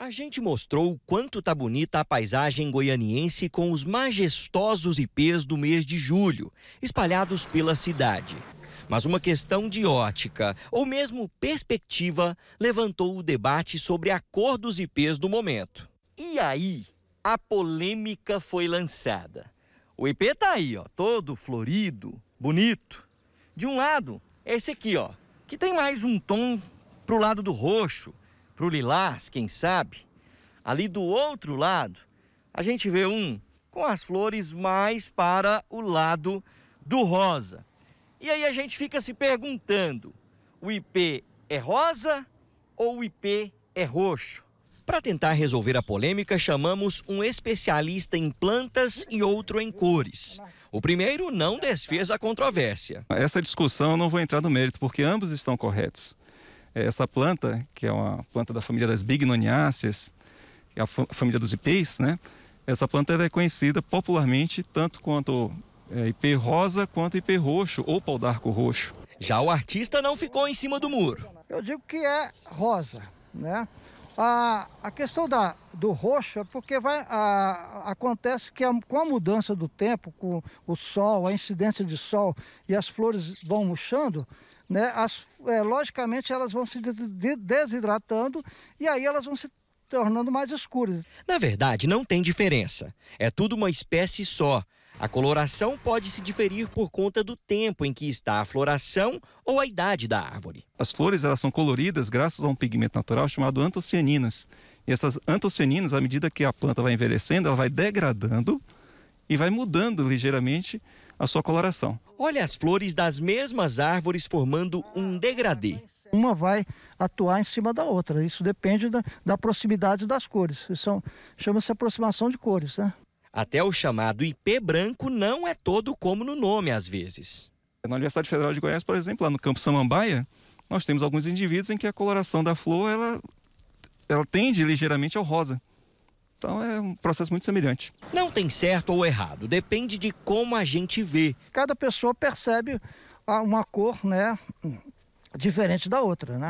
A gente mostrou o quanto tá bonita a paisagem goianiense com os majestosos ipês do mês de julho, espalhados pela cidade. Mas uma questão de ótica, ou mesmo perspectiva, levantou o debate sobre a cor dos IPs do momento. E aí, a polêmica foi lançada. O IP tá aí, ó, todo florido, bonito. De um lado, é esse aqui, ó, que tem mais um tom pro lado do roxo, para o lilás, quem sabe, ali do outro lado, a gente vê um com as flores mais para o lado do rosa. E aí a gente fica se perguntando: o IP é rosa ou o IP é roxo? Para tentar resolver a polêmica, chamamos um especialista em plantas e outro em cores. O primeiro não desfez a controvérsia. Essa discussão eu não vou entrar no mérito, porque ambos estão corretos. É, essa planta, que é uma planta da família das bignoniáceas, é a família dos ipês, né? Essa planta é conhecida popularmente tanto quanto é, ipê rosa quanto ipê roxo ou pau d'arco roxo. Já o artista não ficou em cima do muro. Eu digo que é rosa, né? A, a questão da, do roxo é porque vai, a, acontece que a, com a mudança do tempo, com o sol, a incidência de sol e as flores vão murchando, né? As, é, logicamente elas vão se desidratando e aí elas vão se tornando mais escuras. Na verdade, não tem diferença. É tudo uma espécie só. A coloração pode se diferir por conta do tempo em que está a floração ou a idade da árvore. As flores elas são coloridas graças a um pigmento natural chamado antocianinas. E essas antocianinas, à medida que a planta vai envelhecendo, ela vai degradando e vai mudando ligeiramente a sua coloração. Olha as flores das mesmas árvores formando um degradê. Uma vai atuar em cima da outra. Isso depende da, da proximidade das cores. Isso chama-se aproximação de cores. Né? Até o chamado IP branco não é todo como no nome, às vezes. Na Universidade Federal de Goiás, por exemplo, lá no campo Samambaia, nós temos alguns indivíduos em que a coloração da flor ela, ela tende ligeiramente ao rosa. Então é um processo muito semelhante. Não tem certo ou errado, depende de como a gente vê. Cada pessoa percebe ah, uma cor, né, diferente da outra, né?